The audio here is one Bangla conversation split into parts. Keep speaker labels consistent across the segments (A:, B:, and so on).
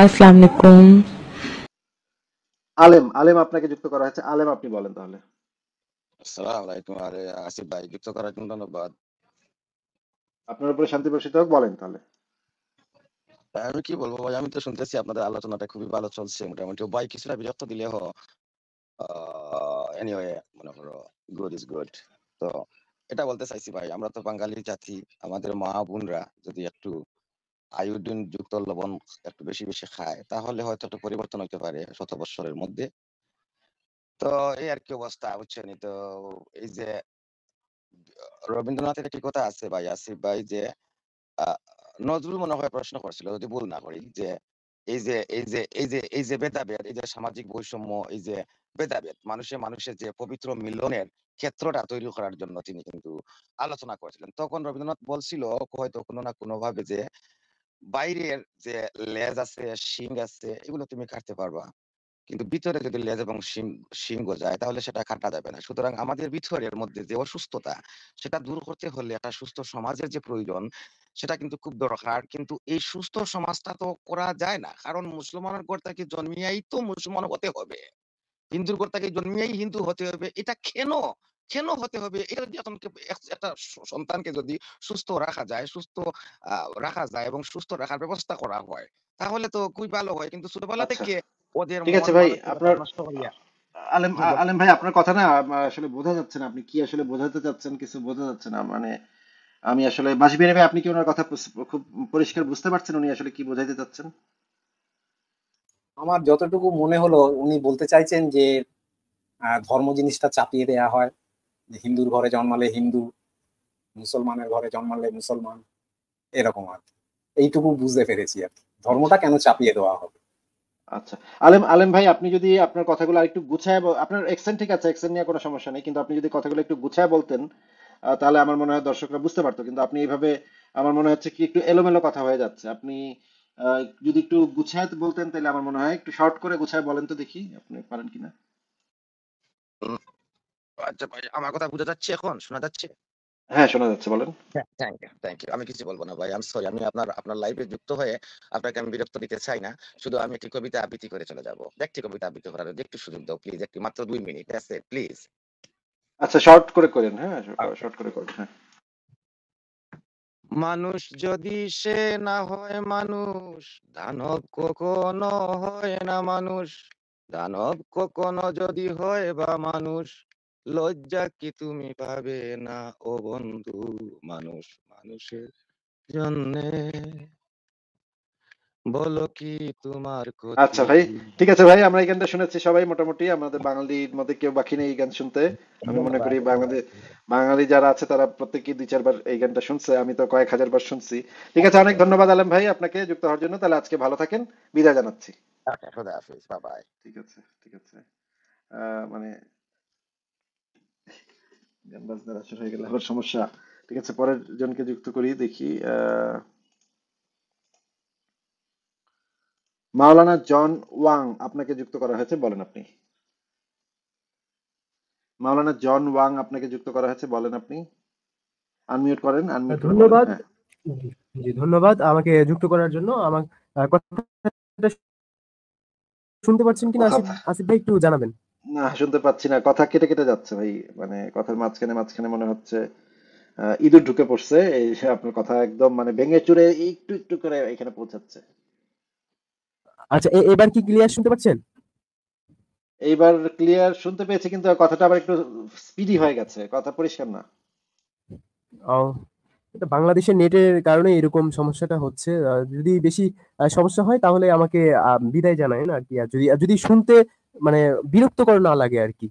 A: আসসালামু আলাইকুম আলেম আলেম আপনাকে যুক্ত করা হয়েছে আলেম আপনি বলেন তাহলে আসসালামু আলাইকুম আরে আসিফ ভাই যুক্ত করার জন্য ধন্যবাদ
B: আপনার উপরে শান্তি হোক বলেন তাহলে আমি কি বলবো ভাই আমি তো শুনতেছি আপনাদের আলোচনাটা খুবই ভালো চলছে মোটামুটি ভাই কিছুটা বিরক্ত দিলে হ এনিওয়ে মনে করো গুড ইজ গুড তো এটা বলতে চাইছি ভাই আমরা তো বাঙালি জাতি আমাদের মা বোনরা যদি একটু আয়োডিন যুক্ত লবণ একটু বেশি বেশি খায় তাহলে হয়তো একটু পরিবর্তন হতে পারে শত বছরের মধ্যে তো এই আর কি অবস্থা বুঝছেন তো এই যে রবীন্দ্রনাথের একটি কথা আছে ভাই আসিফ ভাই যে নজরুল মনে হয় প্রশ্ন করছিল যদি ভুল না করি যে এই যে এই যে এই যে এই যে ভেদাভেদ এই যে সামাজিক বৈষম্য এই যে ভেদাভেদ মানুষে মানুষের যে পবিত্র মিলনের ক্ষেত্রটা তৈরি করার জন্য তিনি কিন্তু আলোচনা করেছিলেন তখন রবীন্দ্রনাথ বলছিল হয়তো কোনো না কোনো ভাবে যে বাইরের যে লেজ আছে শিং আছে এগুলো তুমি কাটতে পারবা কিন্তু ভিতরে যদি লেজ এবং শিং শিং যায় তাহলে সেটা কাটা যাবে না সুতরাং আমাদের ভিতরের মধ্যে যে অসুস্থতা সেটা দূর করতে হলে একটা সুস্থ সমাজের যে প্রয়োজন সেটা কিন্তু খুব দরকার কিন্তু এই সুস্থ সমাজটা তো করা যায় না কারণ মুসলমানের কর্তাকে জন্মিয়াই তো মুসলমান হতে হবে হিন্দুর কর্তাকে জন্মিয়াই হিন্দু হতে হবে এটা কেন কেন হতে হবে এটা যদি একটা সন্তানকে যদি সুস্থ রাখা যায় সুস্থ রাখা যায় এবং সুস্থ রাখার ব্যবস্থা করা হয় তাহলে তো খুবই ভালো হয় কিন্তু ছোটবেলা আচ্ছা। থেকে ওদের ঠিক আছে ভাই আপনার
A: আলেম আলেম ভাই আপনার কথা না আসলে বোঝা যাচ্ছে না আপনি কি আসলে বোঝাতে চাচ্ছেন কিছু বোঝা যাচ্ছে না মানে আমি আসলে মাসবির ভাই আপনি কি ওনার কথা খুব পরিষ্কার বুঝতে পারছেন উনি আসলে কি বোঝাতে চাচ্ছেন
C: আমার যতটুকু মনে হলো উনি বলতে চাইছেন যে ধর্ম জিনিসটা চাপিয়ে দেয়া হয় হিন্দুর ঘরে জন্মালে হিন্দু মুসলমানের ঘরে জন্মালে মুসলমান এরকম আর কি এইটুকু বুঝতে পেরেছি আর কি ধর্মটা কেন চাপিয়ে দেওয়া হবে
A: আচ্ছা আলেম আলেম ভাই আপনি যদি আপনার কথাগুলো আরেকটু গুছায় আপনার এক্সেন্ট ঠিক আছে এক্সেন্ট নিয়ে কোনো সমস্যা নেই কিন্তু আপনি যদি কথাগুলো একটু গুছায় বলতেন তাহলে আমার মনে হয় দর্শকরা বুঝতে পারতো কিন্তু আপনি এইভাবে আমার মনে হচ্ছে কি একটু এলোমেলো কথা হয়ে যাচ্ছে আপনি যদি একটু গুছায় বলতেন তাহলে আমার মনে হয় একটু শর্ট করে গুছায় বলেন তো দেখি আপনি পারেন কিনা আচ্ছা ভাই আমার কথা বোঝা যাচ্ছে এখন শোনা যাচ্ছে হ্যাঁ শোনা যাচ্ছে বলেন
B: থ্যাংক ইউ থ্যাংক ইউ আমি কিছু বলবো না ভাই সরি আমি আপনার আপনার লাইভে যুক্ত হয়ে আপনাকে আমি বিরক্ত দিতে চাই না শুধু আমি একটি কবিতা আবৃত্তি করে চলে যাব একটি কবিতা আবৃত্তি করার একটু সুযোগ দাও প্লিজ একটি মাত্র দুই মিনিট
A: প্লিজ আচ্ছা শর্ট করে করেন হ্যাঁ শর্ট আচ্ছা। করে করেন হ্যাঁ
B: মানুষ যদি সে না হয় মানুষ দানব কখনো হয় না মানুষ দানব কখনো যদি হয় বা মানুষ লজ্জা কি তুমি পাবে না ও বন্ধু মানুষ
A: মানুষের জন্যে বলো কি তোমার আচ্ছা ভাই ঠিক আছে ভাই আমরা এই গানটা শুনেছি সবাই মোটামুটি আমাদের বাঙালির মধ্যে কেউ বাকি নেই এই গান শুনতে আমি মনে করি বাংলাদেশ বাঙালি যারা আছে তারা প্রত্যেকে দুই চারবার এই গানটা শুনছে আমি তো কয়েক হাজার বার শুনছি ঠিক আছে অনেক ধন্যবাদ আলম ভাই আপনাকে যুক্ত হওয়ার জন্য তাহলে আজকে ভালো থাকেন বিদায় জানাচ্ছি আচ্ছা, ঠিক আছে ঠিক আছে মানে হয়ে আবার সমস্যা ঠিক আছে পরের জনকে যুক্ত করি দেখি মাওলানা জন ওয়াং আপনাকে যুক্ত করা হয়েছে বলেন আপনি মাওলানা জন ওয়াং আপনাকে যুক্ত করা হয়েছে বলেন আপনি আনমিউট করেন
C: আনমিউট ধন্যবাদ হ্যাঁ। জি ধন্যবাদ আমাকে যুক্ত করার জন্য আমার শুনতে পাচ্ছেন কিনা আসিফ ভাই একটু জানাবেন
A: না শুনতে পাচ্ছি না কথা কেটে কেটে যাচ্ছে ভাই মানে কথার মাঝখানে মাঝখানে মনে হচ্ছে ইঁদুর ঢুকে পড়ছে এই আপনার কথা একদম মানে ভেঙে চুরে একটু একটু করে এখানে পৌঁছাচ্ছে
C: আচ্ছা এবার কি ক্লিয়ার শুনতে পাচ্ছেন
A: এইবার ক্লিয়ার শুনতে পেয়েছি কিন্তু কথাটা আবার একটু স্পিডি হয়ে গেছে কথা পরিষ্কার না
C: ও এটা বাংলাদেশের নেটের কারণে এরকম সমস্যাটা হচ্ছে যদি বেশি সমস্যা হয় তাহলে আমাকে বিদায় জানায় না আর কি যদি যদি শুনতে মানে বিরক্ত করে না লাগে আর কি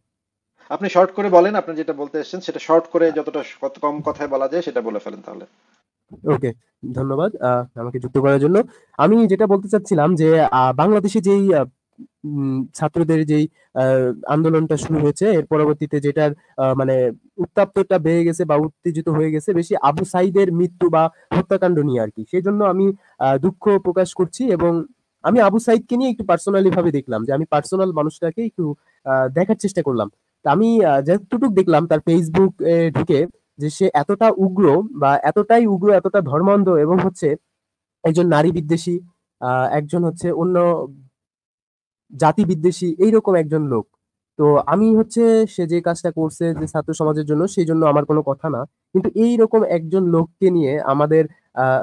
A: আপনি শর্ট করে বলেন আপনি যেটা বলতে এসেছেন সেটা শর্ট করে যতটা কত কম কথায় বলা যায় সেটা বলে ফেলেন
C: তাহলে ওকে ধন্যবাদ আমাকে যুক্ত করার জন্য আমি যেটা বলতে চাচ্ছিলাম যে বাংলাদেশে যেই ছাত্রদের যেই আন্দোলনটা শুরু হয়েছে এর পরবর্তীতে যেটার মানে উত্তাপ্তটা বেড়ে গেছে বা উত্তেজিত হয়ে গেছে বেশি আবু সাইদের মৃত্যু বা হত্যাকাণ্ড নিয়ে আর কি সেই জন্য আমি দুঃখ প্রকাশ করছি এবং আমি আবু সাইদকে নিয়ে একটু পার্সোনালি ভাবে দেখলাম যে আমি পার্সোনাল মানুষটাকে একটু দেখার চেষ্টা করলাম আমি যতটুকু দেখলাম তার ফেসবুক ঢুকে যে সে এতটা উগ্র বা এতটাই উগ্র এতটা ধর্মান্ধ এবং হচ্ছে একজন নারী বিদ্বেষী একজন হচ্ছে অন্য জাতি বিদ্বেষী এইরকম একজন লোক তো আমি হচ্ছে সে যে কাজটা করছে যে ছাত্র সমাজের জন্য সেই জন্য আমার কোনো কথা না কিন্তু এই রকম একজন লোককে নিয়ে আমাদের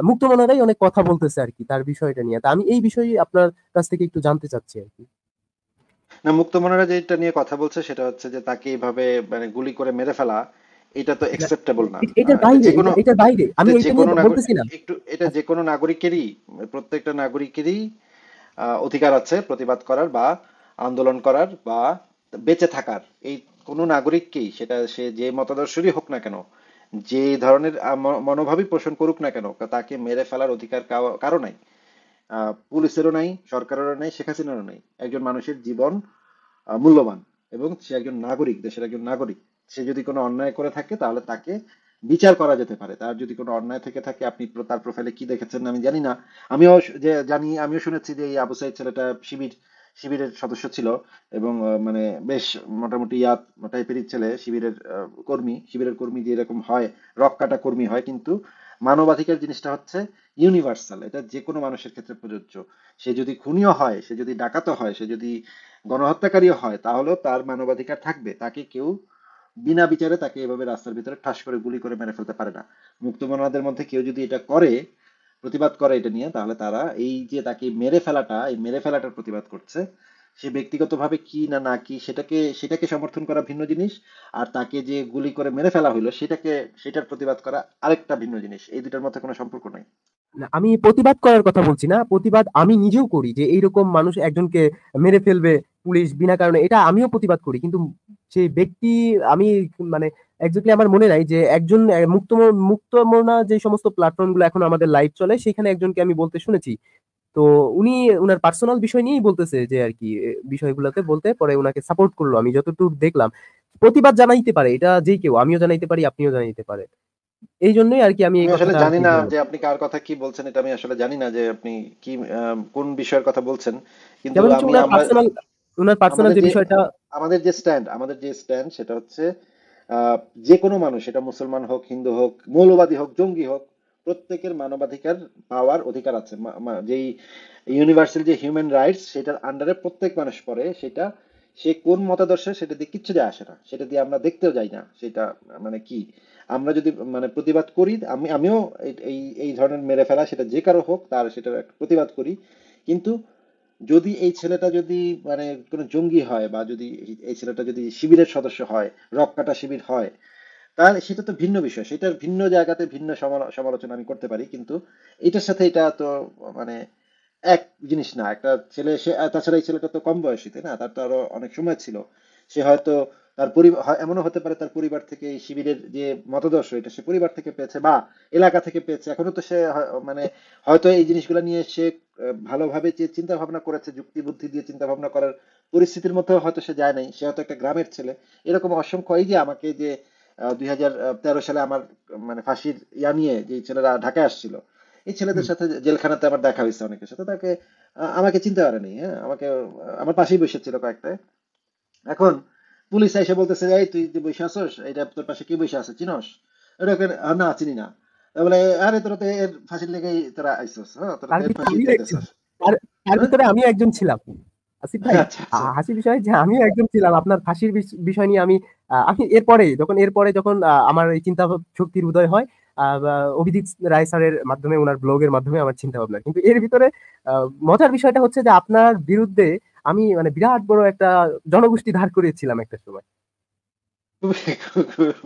C: মুক্ত মনারাই অনেক কথা বলতেছে আর কি তার বিষয়টা নিয়ে তা আমি এই বিষয়ে আপনার কাছ থেকে একটু জানতে চাচ্ছি আর কি
A: না মুক্তমনারা যেটা নিয়ে কথা বলছে সেটা হচ্ছে যে তাকে মানে গুলি করে মেরে ফেলা এটা তো অ্যাকসেপ্টেবল না এটা বাইরে এটা বাইরে আমি একটু এটা যে কোনো নাগরিকেরই প্রত্যেকটা নাগরিকেরই অধিকার আছে প্রতিবাদ করার বা আন্দোলন করার বা বেঁচে থাকার এই কোনো নাগরিককেই সেটা সে যে মতাদর্শেরই হোক না কেন যে ধরনের মনোভাবই পোষণ করুক না কেন তাকে মেরে ফেলার অধিকার কারো নাই পুলিশেরও নাই সরকারেরও নাই শেখ হাসিনারও নাই একজন মানুষের জীবন মূল্যবান এবং সে একজন নাগরিক দেশের একজন নাগরিক সে যদি কোনো অন্যায় করে থাকে তাহলে তাকে বিচার করা যেতে পারে তার যদি কোনো অন্যায় থেকে থাকে আপনি তার প্রোফাইলে কি দেখেছেন আমি জানি না আমিও যে জানি আমিও শুনেছি যে এই আবু সাইদ ছেলেটা শিবির শিবিরের সদস্য ছিল এবং মানে বেশ মোটামুটি ইয়াদ টাইপেরই ছেলে শিবিরের কর্মী শিবিরের কর্মী যে এরকম হয় রক কাটা কর্মী হয় কিন্তু মানবাধিকার জিনিসটা হচ্ছে ইউনিভার্সাল এটা যে কোনো মানুষের ক্ষেত্রে প্রযোজ্য সে যদি খুনিও হয় সে যদি ডাকাতও হয় সে যদি গণহত্যাকারীও হয় তাহলেও তার মানবাধিকার থাকবে তাকে কেউ বিনা বিচারে তাকে এভাবে রাস্তার ভিতরে ঠাস করে গুলি করে মেরে ফেলতে পারে না মুক্তমনাদের মধ্যে কেউ যদি এটা করে প্রতিবাদ করে এটা নিয়ে তাহলে তারা এই যে তাকে মেরে ফেলাটা এই মেরে ফেলাটার প্রতিবাদ করছে সে ব্যক্তিগতভাবে কি না না কি সেটাকে সেটাকে সমর্থন করা ভিন্ন জিনিস আর তাকে যে গুলি করে মেরে ফেলা হলো সেটাকে সেটার প্রতিবাদ করা আরেকটা ভিন্ন জিনিস এই দুটার মধ্যে কোনো সম্পর্ক নাই
C: আমি প্রতিবাদ করার কথা বলছি না প্রতিবাদ আমি নিজেও করি যে এইরকম মানুষ একজনকে মেরে ফেলবে পুলিশ বিনা কারণে এটা আমিও প্রতিবাদ করি কিন্তু সেই ব্যক্তি আমি মানে একজাক্টলি আমার মনে নাই যে একজন মুক্ত মুক্ত মনা যে সমস্ত গুলো এখন আমাদের লাইভ চলে সেখানে একজনকে আমি বলতে শুনেছি তো উনি ওনার পার্সোনাল বিষয় নিয়েই বলতেছে যে আর কি বিষয়গুলোতে বলতে পরে ওনাকে সাপোর্ট করলো আমি যতটুকু দেখলাম প্রতিবাদ জানাইতে পারে এটা যে কেউ আমিও জানাইতে পারি আপনিও জানাইতে পারে এই জন্যই আর কি আমি আসলে জানি না যে
A: আপনি কার কথা কি বলছেন এটা আমি আসলে জানি না যে আপনি কি কোন বিষয়ের কথা বলছেন কিন্তু আমি পার্সোনাল
C: ওনার পার্সোনাল যে বিষয়টা
A: আমাদের যে স্ট্যান্ড আমাদের যে স্ট্যান্ড সেটা হচ্ছে যে কোনো মানুষ এটা মুসলমান হোক হিন্দু হোক মৌলবাদী হোক জঙ্গি হোক প্রত্যেকের মানবাধিকার পাওয়ার অধিকার আছে যেই ইউনিভার্সাল যে হিউম্যান রাইটস সেটার আন্ডারে প্রত্যেক মানুষ পড়ে সেটা সে কোন মতাদর্শে সেটা দিয়ে কিচ্ছু যায় আসে না সেটা দিয়ে আমরা দেখতেও যাই না সেটা মানে কি আমরা যদি মানে প্রতিবাদ করি আমি আমিও এই এই ধরনের মেরে ফেলা সেটা যে কারো হোক তার সেটার একটা প্রতিবাদ করি কিন্তু যদি এই ছেলেটা যদি মানে কোনো জঙ্গি হয় বা যদি এই ছেলেটা যদি শিবিরের সদস্য হয় রক্কাটা শিবির হয় তাহলে সেটা তো ভিন্ন বিষয় সেটার ভিন্ন জায়গাতে ভিন্ন সমালোচনা আমি করতে পারি কিন্তু এটার সাথে এটা তো মানে এক জিনিস না একটা ছেলে সে তাছাড়া এই ছেলেটা তো কম বয়সী তাই না তার তো আরো অনেক সময় ছিল সে হয়তো তার পরিবার এমনও হতে পারে তার পরিবার থেকে এই শিবিরের যে মতাদর্শ এটা সে পরিবার থেকে পেয়েছে বা এলাকা থেকে পেয়েছে এখনো তো সে মানে হয়তো এই জিনিসগুলো নিয়ে সে ভালোভাবে যে চিন্তা ভাবনা করেছে যুক্তি বুদ্ধি দিয়ে চিন্তা ভাবনা করার পরিস্থিতির মধ্যে হয়তো সে যায় নাই সে হয়তো একটা গ্রামের ছেলে এরকম অসংখ্য এই যে আমাকে যে দুই সালে আমার মানে ফাঁসির ইয়া নিয়ে যে ছেলেরা ঢাকায় আসছিল এই ছেলেদের সাথে জেলখানাতে আমার দেখা হয়েছে অনেকের সাথে তাকে আমাকে চিনতে পারেনি হ্যাঁ আমাকে আমার পাশেই বসেছিল কয়েকটা এখন পুলিশ এসে বলতেছে এই তুই বসে আসোস এটা তোর পাশে কি বসে আছে চিনস এটা না চিনি না বলে আরে তো এর ফাঁসির তোরা হ্যাঁ,
C: তার ভিতরে আমি একজন ছিলাম আসিফ ভাই আচ্ছা, আচ্ছা। হাসি বিষয় যে আমি একজন ছিলাম আপনার ফাঁসির বিষয় নিয়ে আমি আমি এরপরে যখন এরপরে যখন আমার এই চিন্তা শক্তির উদয় হয় অভিজিৎ রায় স্যারের মাধ্যমে ওনার ব্লগের মাধ্যমে আমার চিন্তা ভাবনা কিন্তু এর ভিতরে মজার বিষয়টা হচ্ছে যে আপনার বিরুদ্ধে আমি মানে বিরাট বড় একটা জনগোষ্ঠী ধার করেছিলাম একটা সময়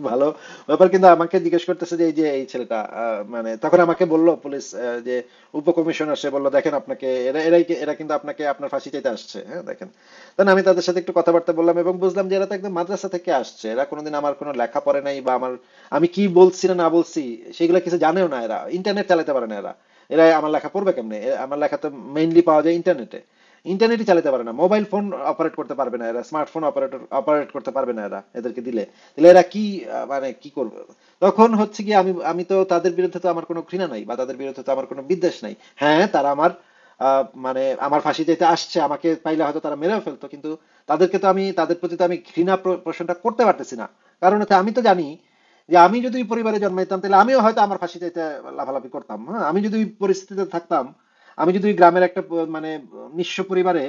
A: ভালো ব্যাপার কিন্তু আমাকে জিজ্ঞেস করতেছে যে এই যে এই ছেলেটা মানে তখন আমাকে বললো পুলিশ যে উপকমিশনার সে বললো দেখেন আপনাকে এরা এরাই এরা কিন্তু আপনাকে আপনার ফাঁসি চাইতে আসছে হ্যাঁ দেখেন তাহলে আমি তাদের সাথে একটু কথাবার্তা বললাম এবং বুঝলাম যে এরা তো একদম মাদ্রাসা থেকে আসছে এরা কোনোদিন আমার কোনো লেখা পড়ে নাই বা আমার আমি কি বলছি না না বলছি সেগুলো কিছু জানেও না এরা ইন্টারনেট চালাতে পারে না এরা এরা আমার লেখা পড়বে কেমনে আমার লেখা তো মেইনলি পাওয়া যায় ইন্টারনেটে ইন্টারনেটই চালাতে পারে না মোবাইল ফোন অপারেট করতে পারবে না এরা স্মার্টফোন অপারেটর অপারেট করতে পারবে না এরা এদেরকে দিলে তাহলে এরা কি মানে কি করবে তখন হচ্ছে কি আমি আমি তো তাদের বিরুদ্ধে তো আমার কোনো ঘৃণা নাই বা তাদের বিরুদ্ধে তো আমার কোনো বিদ্বেষ নাই হ্যাঁ তারা আমার মানে আমার ফাঁসি যেতে আসছে আমাকে পাইলে হয়তো তারা মেরেও ফেলতো কিন্তু তাদেরকে তো আমি তাদের প্রতি তো আমি ঘৃণা পোষণটা করতে পারতেছি না কারণ হচ্ছে আমি তো জানি যে আমি যদি পরিবারে জন্মাইতাম তাহলে আমিও হয়তো আমার ফাঁসি যেতে লাভালাভি করতাম হ্যাঁ আমি যদি ওই পরিস্থিতিতে থাকতাম আমি যদি গ্রামের একটা মানে নিঃস্ব পরিবারে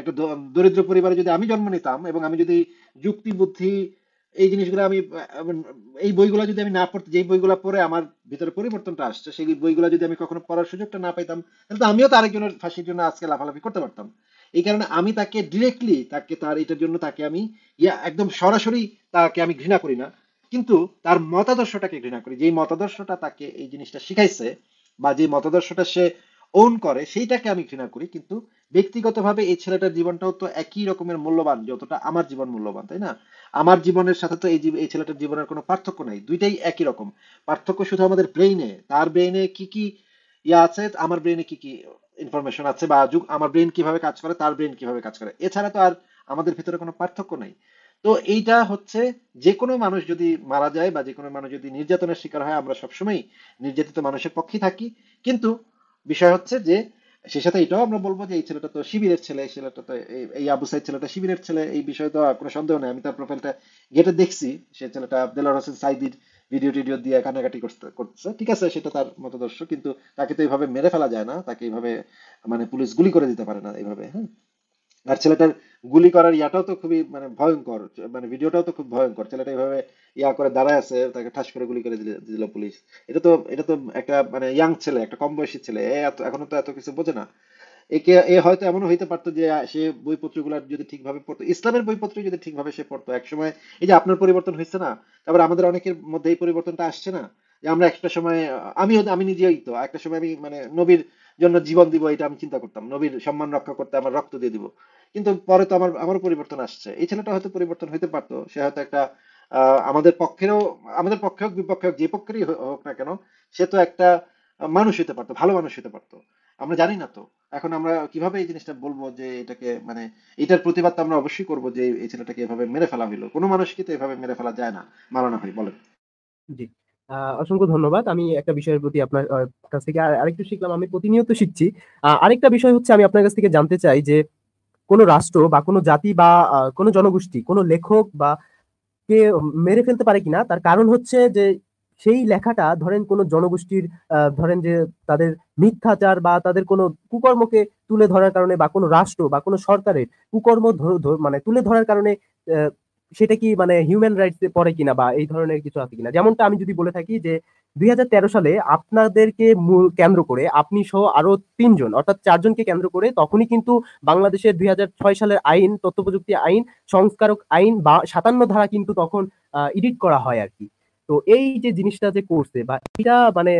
A: একটা দরিদ্র পরিবারে যদি আমি জন্ম নিতাম এবং আমি যদি যুক্তি বুদ্ধি এই জিনিসগুলো আমি এই বইগুলো যদি আমি না পড়তে যেই বইগুলো পড়ে আমার ভিতরে পরিবর্তনটা আসছে সেই বইগুলো যদি আমি কখনো পড়ার সুযোগটা না পাইতাম তাহলে তো আমিও তার একজনের ফাঁসির জন্য আজকে লাফালাফি করতে পারতাম এই কারণে আমি তাকে ডিরেক্টলি তাকে তার এটার জন্য তাকে আমি ইয়া একদম সরাসরি তাকে আমি ঘৃণা করি না কিন্তু তার মতাদর্শটাকে ঘৃণা করি যেই মতাদর্শটা তাকে এই জিনিসটা শিখাইছে বা যে মতাদর্শটা সে ওন করে সেইটাকে আমি ঘৃণা করি কিন্তু ব্যক্তিগতভাবে এই ছেলেটার জীবনটাও তো একই রকমের মূল্যবান যতটা আমার জীবন মূল্যবান তাই না আমার জীবনের সাথে তো এই ছেলেটার জীবনের কোনো পার্থক্য নাই দুইটাই একই রকম পার্থক্য শুধু আমাদের ব্রেইনে তার ব্রেইনে কি কি ইয়া আছে আমার ব্রেইনে কি কি ইনফরমেশন আছে বা যুগ আমার ব্রেন কিভাবে কাজ করে তার ব্রেন কিভাবে কাজ করে এছাড়া তো আর আমাদের ভিতরে কোনো পার্থক্য নাই তো এইটা হচ্ছে যে কোনো মানুষ যদি মারা যায় বা যে কোনো মানুষ যদি নির্যাতনের শিকার হয় আমরা সবসময় নির্যাতিত মানুষের পক্ষে থাকি কিন্তু বিষয় হচ্ছে যে সে সাথে এটাও আমরা বলবো যে এই ছেলেটা তো শিবিরের ছেলে এই ছেলেটা তো এই আবু সাইদ ছেলেটা শিবিরের ছেলে এই বিষয়ে তো কোনো সন্দেহ নেই আমি তার প্রোফাইলটা গেটে দেখছি সে ছেলেটা দেলার হোসেন সাইদির ভিডিও টিডিও দিয়ে কানাকাটি করতে করছে ঠিক আছে সেটা তার মতদর্শ কিন্তু তাকে তো এইভাবে মেরে ফেলা যায় না তাকে এইভাবে মানে পুলিশ গুলি করে দিতে পারে না এইভাবে হ্যাঁ আর ছেলেটার গুলি করার ইয়াটাও তো খুবই মানে ভয়ঙ্কর মানে ভিডিওটাও তো খুব ভয়ঙ্কর ছেলেটা এইভাবে ইয়া করে দাঁড়ায় আছে তাকে ঠাস করে গুলি করে দিল পুলিশ এটা তো এটা তো একটা মানে ইয়াং ছেলে একটা কম বয়সী ছেলে এখনো তো এত কিছু বোঝে না একে এ হয়তো এমন হইতে পারতো যে সে বইপত্রগুলো যদি ঠিকভাবে পড়তো ইসলামের বইপত্র যদি ঠিকভাবে সে পড়তো একসময় এই যে আপনার পরিবর্তন হয়েছে না তারপর আমাদের অনেকের মধ্যে এই পরিবর্তনটা আসছে না যে আমরা একটা সময় আমি আমি নিজেই তো একটা সময় আমি মানে নবীর জন্য জীবন দিব এটা আমি চিন্তা করতাম নবীর সম্মান রক্ষা করতে আমার রক্ত দিয়ে দিব কিন্তু পরে তো আমার আমারও পরিবর্তন আসছে এই ছেলেটা হয়তো পরিবর্তন হইতে পারতো সে হয়তো একটা আমাদের পক্ষেরও আমাদের পক্ষে হোক বিপক্ষে হোক যে পক্ষেরই হোক না কেন সে তো একটা মানুষ হইতে পারতো ভালো মানুষ হইতে পারতো আমরা জানি না তো এখন আমরা কিভাবে এই জিনিসটা বলবো যে এটাকে মানে এটার প্রতিবাদ তো আমরা অবশ্যই করবো যে এই ছেলেটাকে এভাবে মেরে ফেলা হইলো কোনো মানুষকে তো এভাবে মেরে ফেলা যায় না মারানো হয় বলেন
C: জি অসংখ্য ধন্যবাদ আমি একটা বিষয়ের প্রতি আপনার কাছ থেকে আরেকটু শিখলাম আমি প্রতিনিয়ত শিখছি আরেকটা বিষয় হচ্ছে আমি আপনার কাছ থেকে জানতে চাই যে কোনো রাষ্ট্র বা কোনো জাতি বা কোনো জনগোষ্ঠী কোনো লেখক বা কে মেরে ফেলতে পারে কিনা তার কারণ হচ্ছে যে সেই লেখাটা ধরেন কোনো জনগোষ্ঠীর ধরেন যে তাদের মিথ্যাচার বা তাদের কোনো কুকর্মকে তুলে ধরার কারণে বা কোনো রাষ্ট্র বা কোনো সরকারের কুকর্ম মানে তুলে ধরার কারণে সেটা কি মানে হিউম্যান রাইটস এ পড়ে কিনা বা এই ধরনের কিছু আছে কিনা যেমনটা আমি যদি বলে থাকি যে দুই সালে আপনাদেরকে মূল কেন্দ্র করে আপনি সহ আরো তিনজন অর্থাৎ চারজনকে কেন্দ্র করে তখনই কিন্তু বাংলাদেশের দুই সালের আইন তথ্য প্রযুক্তি আইন সংস্কারক আইন বা সাতান্ন ধারা কিন্তু তখন এডিট করা হয় আর কি তো এই যে জিনিসটা যে করছে বা এটা মানে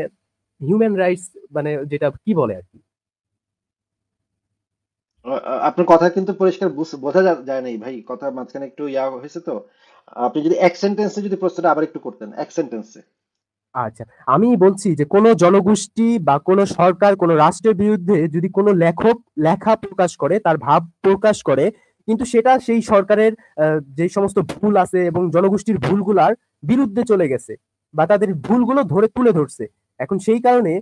C: হিউম্যান রাইটস মানে যেটা কি বলে আর কি
A: আপনার কথা কিন্তু পরিষ্কার বোঝা যায় নাই ভাই কথা মাঝখানে একটু ইয়া হয়েছে তো আপনি যদি এক সেন্টেন্সে যদি প্রশ্নটা আবার একটু করতেন এক সেন্টেন্সে
C: আচ্ছা আমি বলছি যে কোনো জনগোষ্ঠী বা কোনো সরকার কোনো রাষ্ট্রের বিরুদ্ধে যদি কোনো লেখক লেখা প্রকাশ করে তার ভাব প্রকাশ করে কিন্তু সেটা সেই সরকারের যে সমস্ত ভুল আছে এবং জনগোষ্ঠীর ভুলগুলার বিরুদ্ধে চলে গেছে বা তাদের ভুলগুলো ধরে তুলে ধরছে এখন সেই কারণে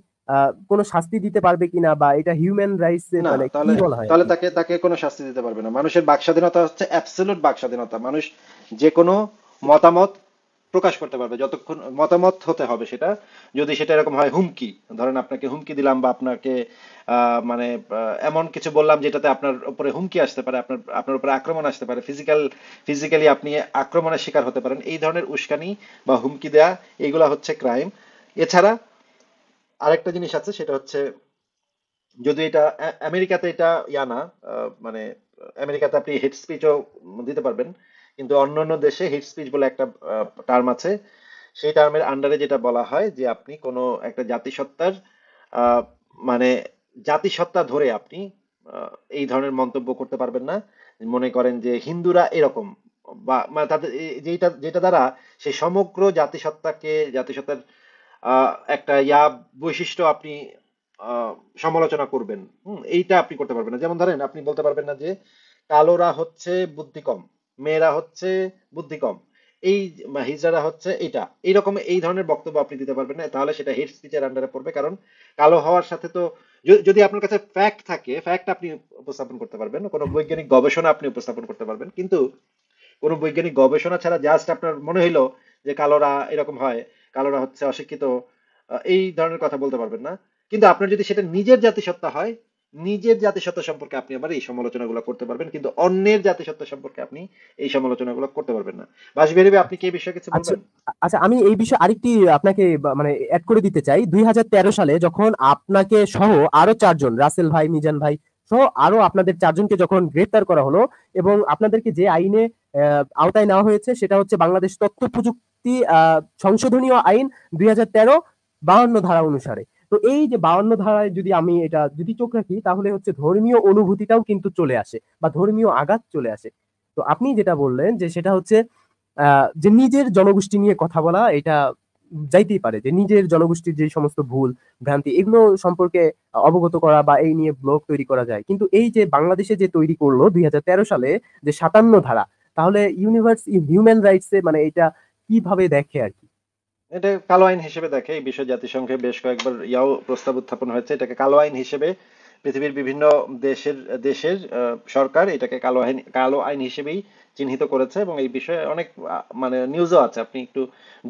C: কোনো শাস্তি দিতে পারবে কিনা বা এটা হিউম্যান রাইটস এর মানে কি বলা হয় তাহলে
A: তাকে তাকে কোনো শাস্তি দিতে পারবে না মানুষের বাক স্বাধীনতা হচ্ছে অ্যাবসলিউট বাক স্বাধীনতা মানুষ যে কোনো মতামত প্রকাশ করতে পারবে যতক্ষণ মতামত হতে হবে সেটা যদি সেটা এরকম হয় হুমকি ধরেন আপনাকে হুমকি দিলাম বা আপনাকে মানে এমন কিছু বললাম যেটাতে আপনার উপরে হুমকি আসতে পারে আপনার আপনার উপরে আক্রমণ আসতে পারে ফিজিক্যাল ফিজিক্যালি আপনি আক্রমণের শিকার হতে পারেন এই ধরনের উস্কানি বা হুমকি দেয়া এইগুলা হচ্ছে ক্রাইম এছাড়া আরেকটা জিনিস আছে সেটা হচ্ছে যদি এটা আমেরিকাতে এটা ইয়া না মানে আমেরিকাতে আপনি হেড স্পিচও দিতে পারবেন কিন্তু অন্য অন্য দেশে হেড স্পিচ বলে একটা টার্ম আছে সেই টার্মের আন্ডারে যেটা বলা হয় যে আপনি কোনো একটা জাতিসত্তার মানে জাতিসত্তা ধরে আপনি এই ধরনের মন্তব্য করতে পারবেন না মনে করেন যে হিন্দুরা এরকম বা মানে তাদের যেটা যেটা দ্বারা সে সমগ্র জাতিসত্তাকে জাতিসত্তার একটা ইয়া বৈশিষ্ট্য আপনি সমালোচনা করবেন হুম এইটা আপনি করতে পারবেন না যেমন ধরেন আপনি বলতে পারবেন না যে কালোরা হচ্ছে বুদ্ধি কম মেয়েরা হচ্ছে বুদ্ধি কম এই হিজড়ারা হচ্ছে এটা এইরকম এই ধরনের বক্তব্য আপনি দিতে পারবেন না তাহলে সেটা হেড স্পিচের আন্ডারে পড়বে কারণ কালো হওয়ার সাথে তো যদি আপনার কাছে ফ্যাক্ট থাকে ফ্যাক্ট আপনি উপস্থাপন করতে পারবেন কোনো বৈজ্ঞানিক গবেষণা আপনি উপস্থাপন করতে পারবেন কিন্তু কোনো বৈজ্ঞানিক গবেষণা ছাড়া জাস্ট আপনার মনে হইলো যে কালোরা এরকম হয় কালোরা হচ্ছে অশিক্ষিত এই ধরনের কথা বলতে পারবেন না কিন্তু আপনার যদি সেটা নিজের জাতিসত্তা হয় নিজের জাতিসত্তা সম্পর্কে আপনি আবার এই সমালোচনাগুলো করতে পারবেন কিন্তু অন্যের জাতিসত্তা সম্পর্কে আপনি এই সমালোচনাগুলো করতে পারবেন না বেরিবে আপনি কি বিষয়ে কিছু আচ্ছা, বলবেন
C: আচ্ছা আমি এই বিষয়ে আরেকটি আপনাকে মানে অ্যাড করে দিতে চাই 2013 সালে যখন আপনাকে সহ আরো চারজন রাসেল ভাই মিজান ভাই সহ আরো আপনাদের চারজনকে যখন গ্রেফতার করা হলো এবং আপনাদেরকে যে আইনে আওতায় নেওয়া হয়েছে সেটা হচ্ছে বাংলাদেশ তথ্য প্রযুক্তি একটি সংশোধনীয় আইন দুই হাজার বাহান্ন ধারা অনুসারে তো এই যে বাহান্ন ধারায় যদি আমি এটা যদি চোখ রাখি তাহলে হচ্ছে ধর্মীয় অনুভূতিটাও কিন্তু চলে আসে বা ধর্মীয় আঘাত চলে আসে তো আপনি যেটা বললেন যে সেটা হচ্ছে যে নিজের জনগোষ্ঠী নিয়ে কথা বলা এটা যাইতেই পারে যে নিজের জনগোষ্ঠীর যে সমস্ত ভুল ভ্রান্তি এগুলো সম্পর্কে অবগত করা বা এই নিয়ে ব্লগ তৈরি করা যায় কিন্তু এই যে বাংলাদেশে যে তৈরি করলো দুই সালে যে সাতান্ন ধারা তাহলে ইউনিভার্স হিউম্যান রাইটস মানে এটা কিভাবে দেখে আর কি
A: এটা কালো আইন হিসেবে দেখে এই বিষয়ে জাতিসংঘে বেশ কয়েকবার ইয়াও প্রস্তাব উত্থাপন হয়েছে এটাকে কালো আইন হিসেবে পৃথিবীর বিভিন্ন দেশের দেশের সরকার এটাকে কালো আইন কালো আইন হিসেবেই চিহ্নিত করেছে এবং এই বিষয়ে অনেক মানে নিউজও আছে আপনি একটু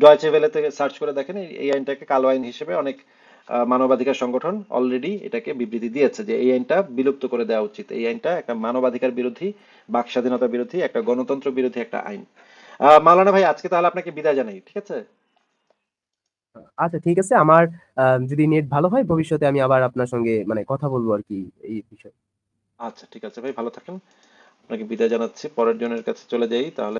A: ডয়চে ভেলেতে সার্চ করে দেখেন এই আইনটাকে কালো আইন হিসেবে অনেক মানবাধিকার সংগঠন অলরেডি এটাকে বিবৃতি দিয়েছে যে এই আইনটা বিলুপ্ত করে দেওয়া উচিত এই আইনটা একটা মানবাধিকার বিরোধী বাক স্বাধীনতা বিরোধী একটা গণতন্ত্র বিরোধী একটা আইন মালানা ভাই আজকে তাহলে আপনাকে বিদায় জানাই ঠিক আছে
C: আচ্ছা ঠিক আছে আমার যদি নেট ভালো হয় ভবিষ্যতে আমি আবার আপনার সঙ্গে মানে কথা বলবো আর কি এই বিষয়ে
A: আচ্ছা ঠিক আছে ভাই ভালো থাকেন আপনাকে বিদায় জানাচ্ছি পরের জনের কাছে চলে যাই তাহলে